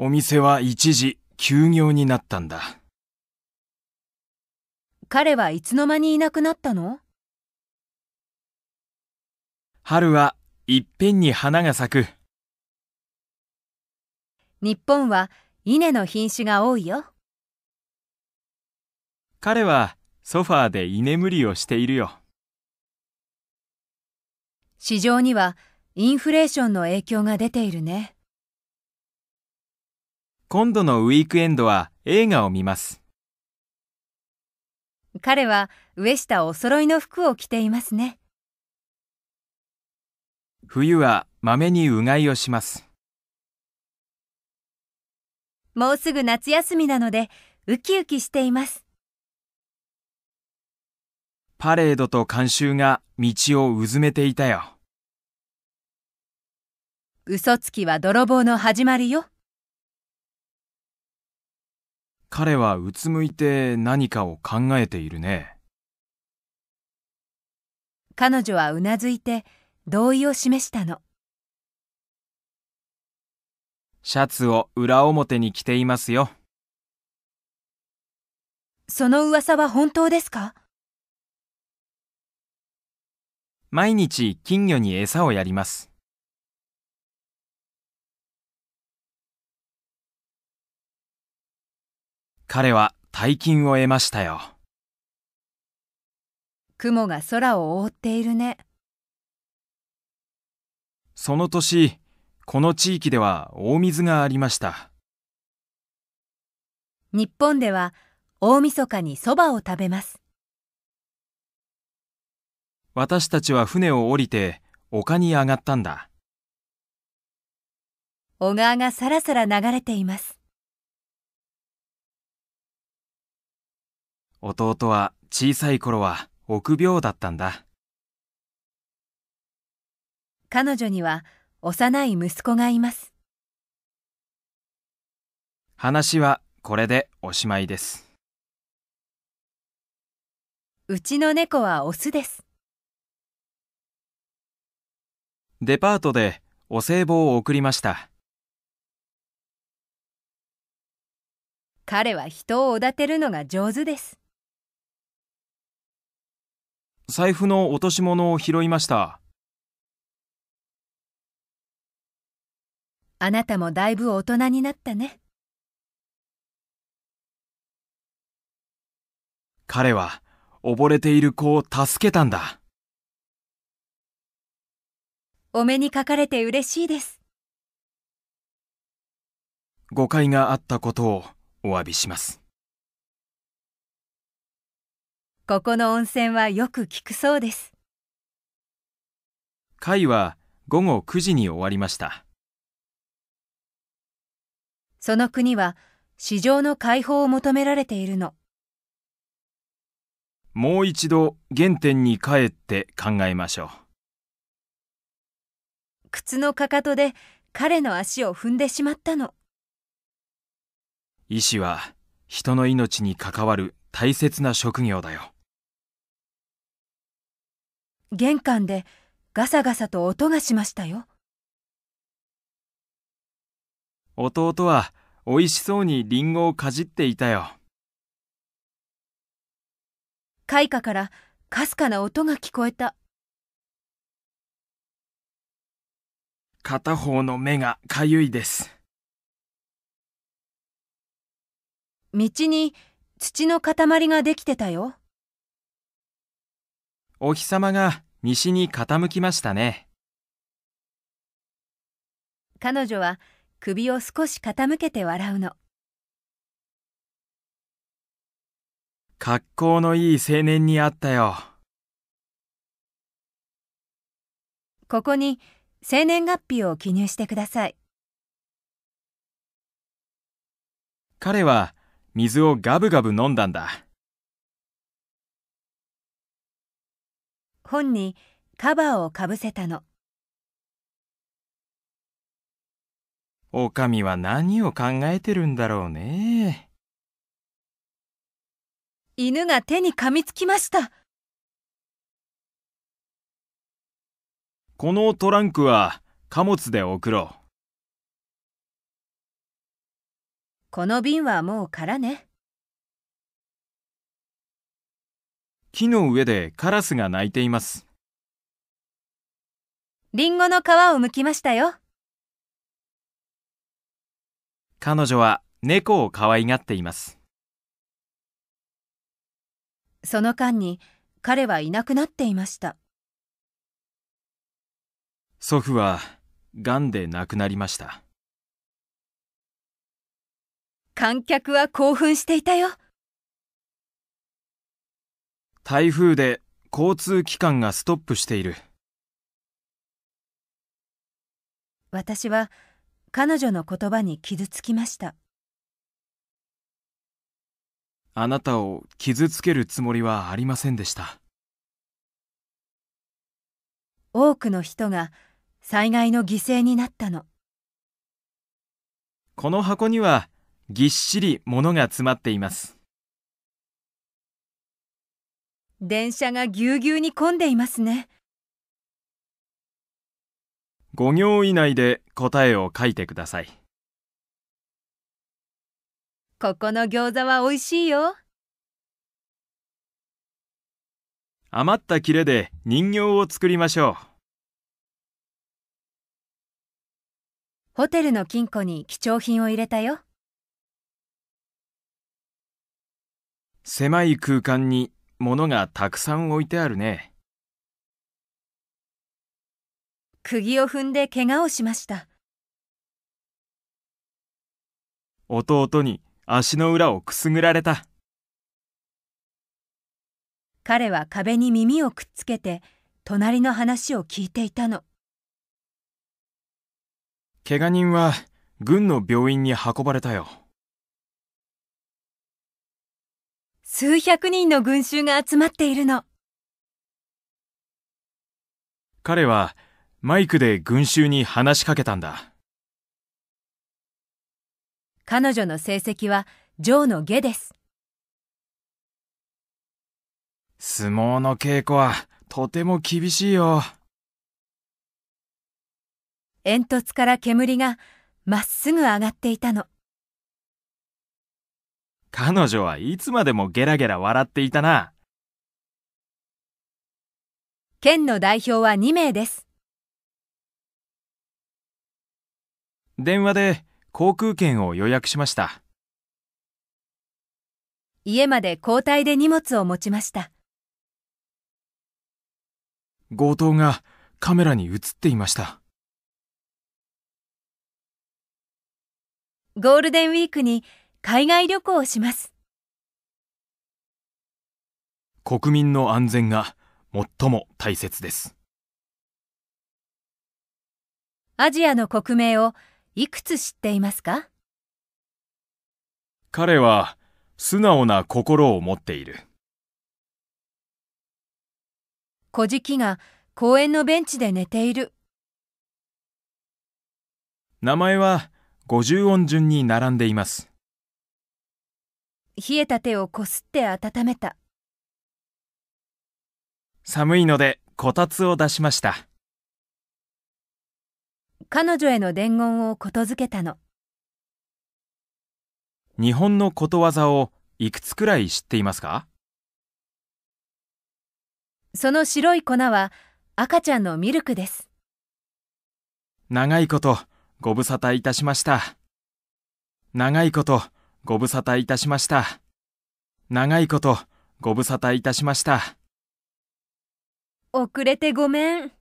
お店は一時休業になったんだ。彼はいつの間にいなくなったの春はいっぺんに花が咲く。日本は稲の品種が多いよ。彼はソファーで居眠りをしているよ。市場にはインフレーションの影響が出ているね。今度のウィークエンドは映画を見ます。彼は上下お揃いの服を着ていますね。冬はまめにうがいをします。もうすぐ夏休みなのでウキウキしています。パレードと観衆が道をうずめていたよ。嘘つきは泥棒の始まりよ。彼はうつむいて何かを考えているね。彼女はうなずいて同意を示したの。シャツを裏表に着ていますよ。その噂は本当ですか毎日金魚に餌をやります。彼は大金を得ましたよ雲が空を覆っているねその年この地域では大水がありました日本では大晦日にそばを食べます私たちは船を降りて丘に上がったんだ小川がさらさら流れています弟は小さい頃は臆病だったんだ彼女には幼い息子がいます話はこれでおしまいですうちの猫はオスですデパートでお歳暮を送りました彼は人をおだてるのが上手です財布の落とし物を拾いました。あなたもだいぶ大人になったね。彼は溺れている子を助けたんだ。お目にかかれて嬉しいです。誤解があったことをお詫びします。ここの温泉はよく効くそうです会は午後9時に終わりましたその国は市場の解放を求められているのもう一度原点に帰って考えましょう靴のかかとで彼の足を踏んでしまったの医師は人の命に関わる大切な職業だよ玄関でガサガサと音がしましたよ弟はおいしそうにリンゴをかじっていたよ開花からかすかな音が聞こえた片方の目がかゆいです道に土の塊ができてたよお日様が西に傾きましたね。彼女は首を少し傾けて笑うの。格好のいい青年に会ったよ。ここに生年月日を記入してください。彼は水をガブガブ飲んだんだ。本にカバーをかぶせたのおかみは何を考えてるんだろうね犬が手に噛みつきましたこのトランクは貨物で送ろうこの瓶はもう空ね木の上でカラスが鳴いています。リンゴの皮を剥きましたよ。彼女は猫を可愛がっています。その間に彼はいなくなっていました。祖父は癌で亡くなりました。観客は興奮していたよ。台風で交通機関がストップしている私は彼女の言葉に傷つきましたあなたを傷つけるつもりはありませんでした多くの人が災害の犠牲になったのこの箱にはぎっしり物が詰まっています電車がぎゅうぎゅうに混んでいますね5行以内で答えを書いてくださいここの餃子は美味しいよ余った切れで人形を作りましょうホテルの金庫に貴重品を入れたよ狭い空間に物がたくさん置いてあるね。釘を踏んで怪我をしました。弟に足の裏をくすぐられた。彼は壁に耳をくっつけて、隣の話を聞いていたの。怪我人は軍の病院に運ばれたよ。数百人の群衆が集まっているの。彼はマイクで群衆に話しかけたんだ。彼女の成績は上の下です。相撲の稽古はとても厳しいよ。煙突から煙がまっすぐ上がっていたの。彼女はいつまでもゲラゲラ笑っていたな。県の代表は2名です。電話で航空券を予約しました。家まで交代で荷物を持ちました。強盗がカメラに映っていました。ゴールデンウィークに海外旅行をします国民の安全が最も大切ですアジアの国名をいくつ知っていますか彼は素直な心を持っている小じが公園のベンチで寝ている名前は五十音順に並んでいます冷えた手をこすって温めた寒いのでこたつを出しました彼女への伝言をことづけたの日本のことわざをいくつくらい知っていますかその白い粉は赤ちゃんのミルクです長いことご無沙汰いたしました長いことご無沙汰いたしました。長いこと、ご無沙汰いたしました。遅れてごめん。